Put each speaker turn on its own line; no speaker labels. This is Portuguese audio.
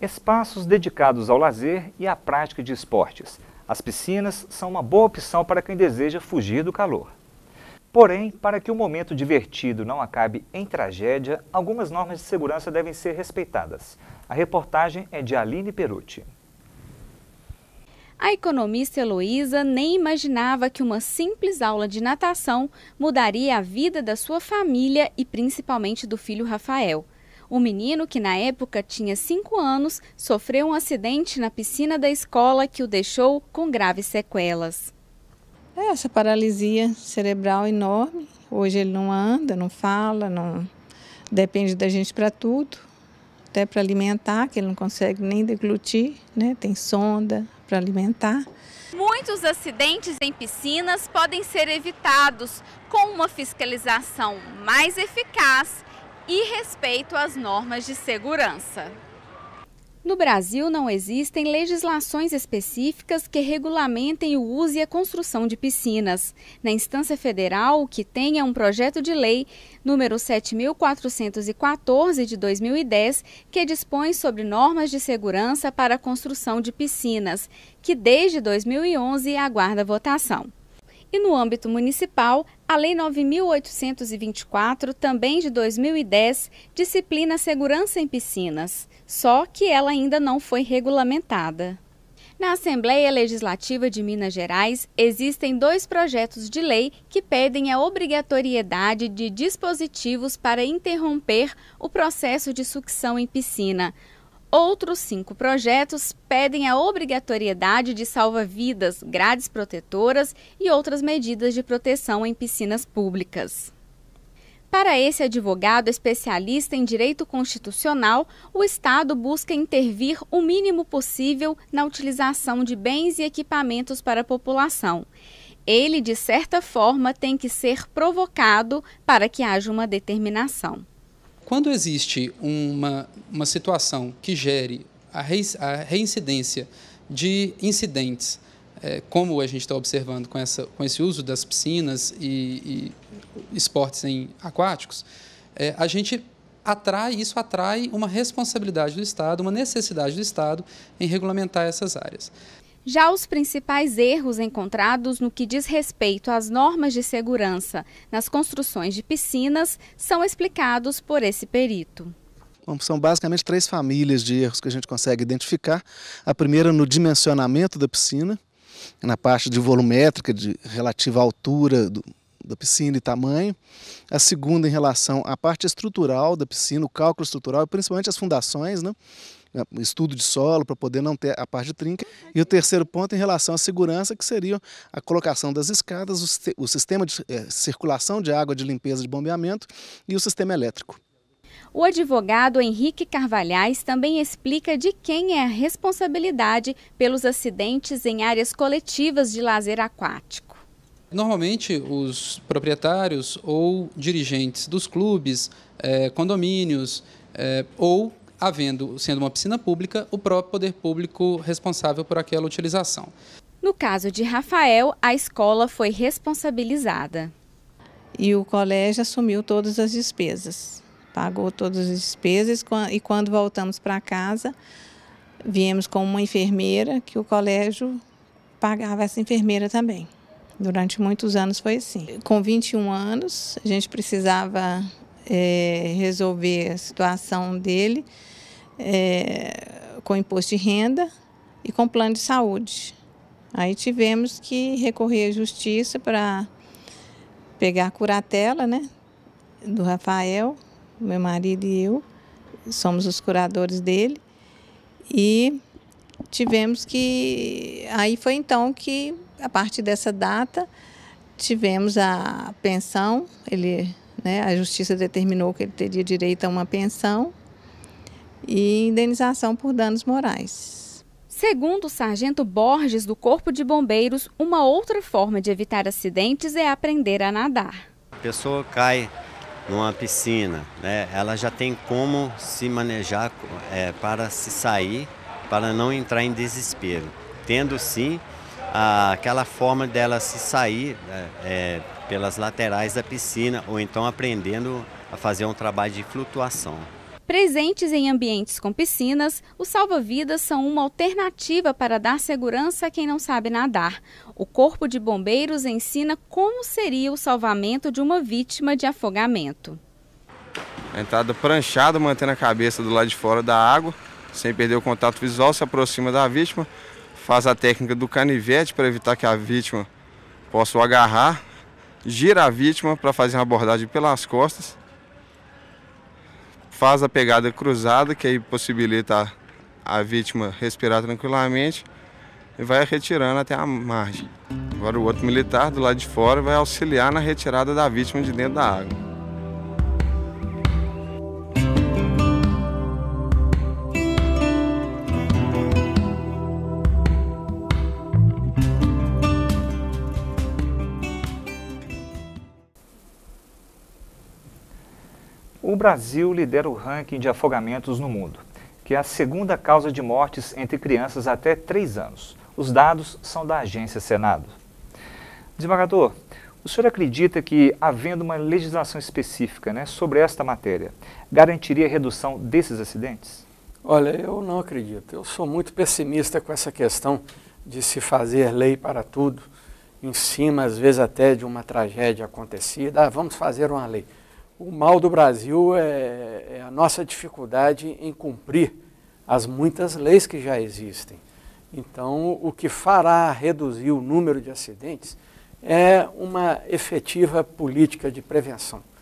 Espaços dedicados ao lazer e à prática de esportes. As piscinas são uma boa opção para quem deseja fugir do calor. Porém, para que o momento divertido não acabe em tragédia, algumas normas de segurança devem ser respeitadas. A reportagem é de Aline Perucci. A economista Heloísa nem imaginava que uma simples aula de natação mudaria a vida da sua família e principalmente do filho Rafael. O menino, que na época tinha 5 anos, sofreu um acidente na piscina da escola que o deixou com graves
sequelas. É, essa paralisia cerebral enorme. Hoje ele não anda, não fala, não depende da gente para tudo, até para alimentar, que ele não consegue nem deglutir, né? Tem sonda para alimentar.
Muitos acidentes em piscinas podem ser evitados com uma fiscalização mais eficaz e respeito às normas de segurança. No Brasil, não existem legislações específicas que regulamentem o uso e a construção de piscinas. Na instância federal, o que tem é um projeto de lei número 7.414 de 2010, que dispõe sobre normas de segurança para a construção de piscinas, que desde 2011 aguarda votação. E no âmbito municipal, a Lei 9.824, também de 2010, disciplina a segurança em piscinas, só que ela ainda não foi regulamentada. Na Assembleia Legislativa de Minas Gerais, existem dois projetos de lei que pedem a obrigatoriedade de dispositivos para interromper o processo de sucção em piscina, Outros cinco projetos pedem a obrigatoriedade de salva-vidas, grades protetoras e outras medidas de proteção em piscinas públicas. Para esse advogado especialista em direito constitucional, o Estado busca intervir o mínimo possível na utilização de bens e equipamentos para a população. Ele, de certa forma, tem que ser provocado para que haja uma determinação.
Quando existe uma, uma situação que gere a, re, a reincidência de incidentes, é, como a gente está observando com, essa, com esse uso das piscinas e, e esportes em aquáticos, é, a gente atrai, isso atrai uma responsabilidade do Estado, uma necessidade do Estado em regulamentar essas áreas.
Já os principais erros encontrados no que diz respeito às normas de segurança nas construções de piscinas são explicados por esse perito.
Bom, são basicamente três famílias de erros que a gente consegue identificar. A primeira no dimensionamento da piscina, na parte de volumétrica, de relativa à altura do, da piscina e tamanho. A segunda em relação à parte estrutural da piscina, o cálculo estrutural e principalmente as fundações, né? Né, estudo de solo para poder não ter a parte de trinca. Uhum. E o terceiro ponto em relação à segurança, que seria a colocação das escadas, o, sistema de eh, circulação de água de limpeza de bombeamento e o sistema elétrico.
O advogado Henrique Carvalhais também explica de quem é a responsabilidade pelos acidentes em áreas coletivas de lazer aquático.
Normalmente, os proprietários ou dirigentes dos clubes, eh, condomínios eh, ou havendo, sendo uma piscina pública, o próprio poder público responsável por aquela utilização.
No caso de Rafael, a escola foi responsabilizada.
E o colégio assumiu todas as despesas, pagou todas as despesas e quando voltamos para casa, viemos com uma enfermeira que o colégio pagava essa enfermeira também. Durante muitos anos foi assim. Com 21 anos, a gente precisava é, resolver a situação dele é, com imposto de renda e com plano de saúde. Aí tivemos que recorrer à justiça para pegar a curatela, né? Do Rafael, meu marido e eu, somos os curadores dele. E tivemos que. Aí foi então que, a partir dessa data, tivemos a pensão, ele né? A justiça determinou que ele teria direito a uma pensão e indenização por danos morais.
Segundo o sargento Borges do Corpo de Bombeiros, uma outra forma de evitar acidentes é aprender a nadar. A pessoa cai numa piscina, né? ela já tem como se manejar é, para se sair, para não entrar em desespero. Tendo sim a, aquela forma dela se sair, né, é, pelas laterais da piscina ou então aprendendo a fazer um trabalho de flutuação. Presentes em ambientes com piscinas, os salva-vidas são uma alternativa para dar segurança a quem não sabe nadar. O Corpo de Bombeiros ensina como seria o salvamento de uma vítima de afogamento.
A entrada pranchada, mantendo a cabeça do lado de fora da água, sem perder o contato visual, se aproxima da vítima, faz a técnica do canivete para evitar que a vítima possa o agarrar gira a vítima para fazer uma abordagem pelas costas, faz a pegada cruzada, que aí possibilita a vítima respirar tranquilamente e vai retirando até a margem. Agora o outro militar do lado de fora vai auxiliar na retirada da vítima de dentro da água.
O Brasil lidera o ranking de afogamentos no mundo, que é a segunda causa de mortes entre crianças até 3 anos. Os dados são da agência Senado. Desembargador, o senhor acredita que, havendo uma legislação específica né, sobre esta matéria, garantiria a redução desses acidentes? Olha,
eu não acredito. Eu sou muito pessimista com essa questão de se fazer lei para tudo, em cima, às vezes, até de uma tragédia acontecida. Ah, vamos fazer uma lei o mal do Brasil é, é a nossa dificuldade em cumprir as muitas leis que já existem. Então, o que fará reduzir o
número de acidentes é uma efetiva política de prevenção.